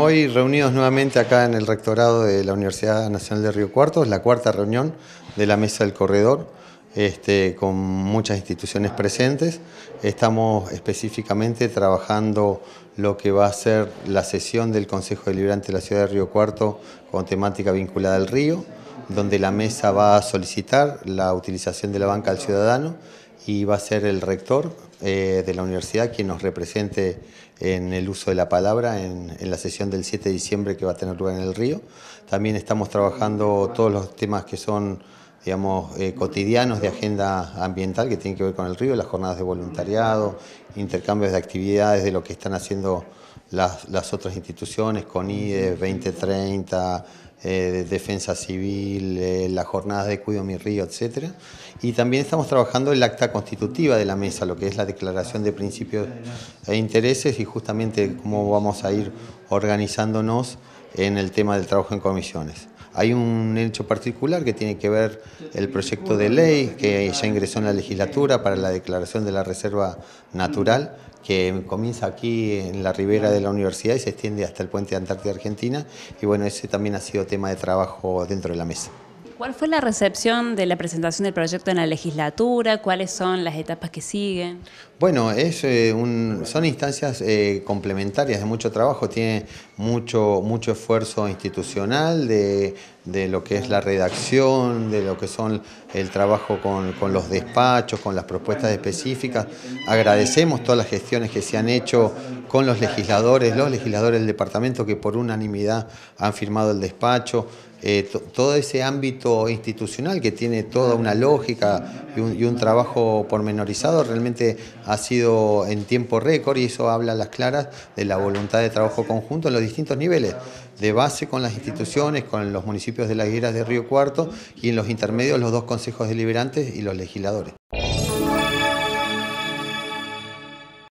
Hoy reunidos nuevamente acá en el rectorado de la Universidad Nacional de Río Cuarto, es la cuarta reunión de la Mesa del Corredor, este, con muchas instituciones presentes. Estamos específicamente trabajando lo que va a ser la sesión del Consejo Deliberante de la Ciudad de Río Cuarto con temática vinculada al río, donde la mesa va a solicitar la utilización de la banca al ciudadano y va a ser el rector eh, de la universidad quien nos represente en el uso de la palabra en, la sesión del 7 de diciembre que va a tener lugar en el río. También estamos trabajando todos los temas que son digamos, eh, cotidianos de agenda ambiental que tienen que ver con el río, las jornadas de voluntariado, intercambios de actividades de lo que están haciendo las, otras instituciones, CONIDE, 2030, eh, Defensa Civil, eh, las jornadas de Cuido Mi Río, etc. Y también estamos trabajando en el acta constitutiva de la mesa, lo que es la declaración de principios e intereses y justamente cómo vamos a ir organizándonos en el tema del trabajo en comisiones. Hay un hecho particular que tiene que ver el proyecto de ley que ya ingresó en la legislatura para la declaración de la reserva natural, que comienza aquí en la ribera de la universidad y se extiende hasta el puente de Antártida Argentina. Y bueno, ese también ha sido tema de trabajo dentro de la mesa. ¿Cuál fue la recepción de la presentación del proyecto en la legislatura? ¿Cuáles son las etapas que siguen? Bueno, es, eh, son instancias eh, complementarias de mucho trabajo, tiene mucho, mucho esfuerzo institucional de de lo que es la redacción, de lo que son el trabajo con, los despachos, con las propuestas específicas. Agradecemos todas las gestiones que se han hecho con los legisladores, los legisladores del departamento que por unanimidad han firmado el despacho. Eh, todo ese ámbito institucional que tiene toda una lógica y un, y un trabajo pormenorizado realmente ha sido en tiempo récord y eso habla a las claras de la voluntad de trabajo conjunto en los distintos niveles de base con las instituciones, con los municipios de las Higueras de Río Cuarto y en los intermedios los dos consejos deliberantes y los legisladores.